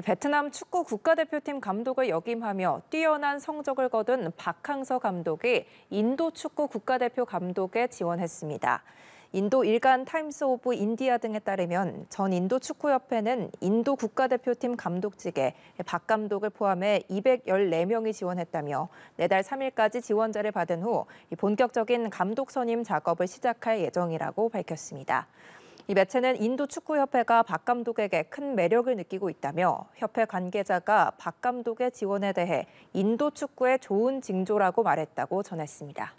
네, 베트남 축구 국가대표팀 감독을 역임하며 뛰어난 성적을 거둔 박항서 감독이 인도 축구 국가대표 감독에 지원했습니다. 인도 일간 타임스 오브 인디아 등에 따르면 전 인도 축구협회는 인도 국가대표팀 감독직에 박 감독을 포함해 214명이 지원했다며 내달 3일까지 지원자를 받은 후 본격적인 감독 선임 작업을 시작할 예정이라고 밝혔습니다. 이 매체는 인도 축구협회가 박 감독에게 큰 매력을 느끼고 있다며 협회 관계자가 박 감독의 지원에 대해 인도 축구의 좋은 징조라고 말했다고 전했습니다.